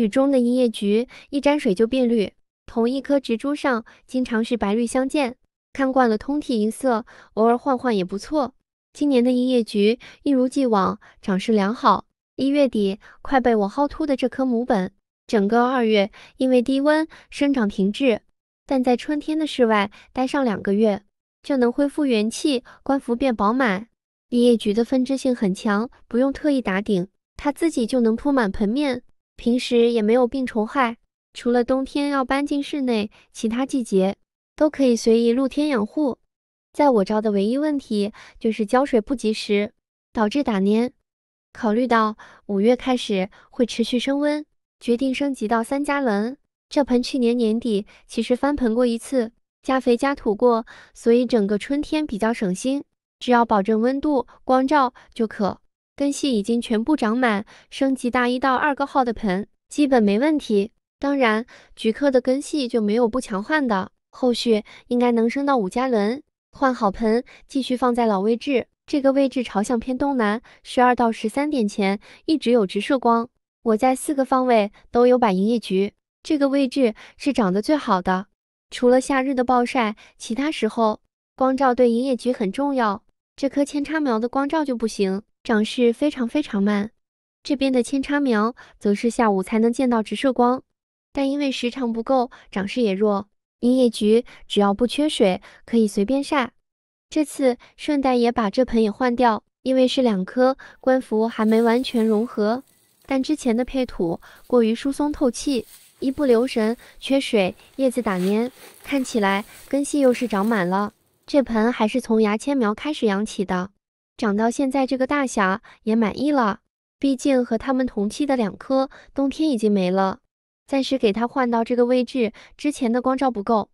雨中的银叶菊一沾水就变绿，同一棵植株上经常是白绿相间。看惯了通体银色，偶尔换换也不错。今年的银叶菊一如既往长势良好，一月底快被我薅秃的这棵母本，整个二月因为低温生长停滞，但在春天的室外待上两个月就能恢复元气，官服变饱满。银叶菊的分支性很强，不用特意打顶，它自己就能铺满盆面。平时也没有病虫害，除了冬天要搬进室内，其他季节都可以随意露天养护。在我家的唯一问题就是浇水不及时，导致打蔫。考虑到五月开始会持续升温，决定升级到三加仑。这盆去年年底其实翻盆过一次，加肥加土过，所以整个春天比较省心，只要保证温度、光照就可。根系已经全部长满，升级大一到二个号的盆基本没问题。当然，菊科的根系就没有不强换的，后续应该能升到五加仑。换好盆，继续放在老位置。这个位置朝向偏东南，十二到十三点前一直有直射光。我在四个方位都有摆营业菊，这个位置是长得最好的。除了夏日的暴晒，其他时候光照对营业菊很重要。这棵扦插苗的光照就不行。长势非常非常慢，这边的扦插苗则是下午才能见到直射光，但因为时长不够，长势也弱。银叶菊只要不缺水，可以随便晒。这次顺带也把这盆也换掉，因为是两棵，官服还没完全融合。但之前的配土过于疏松透气，一不留神缺水，叶子打蔫。看起来根系又是长满了，这盆还是从牙签苗开始养起的。长到现在这个大小也满意了，毕竟和它们同期的两颗冬天已经没了，暂时给它换到这个位置，之前的光照不够。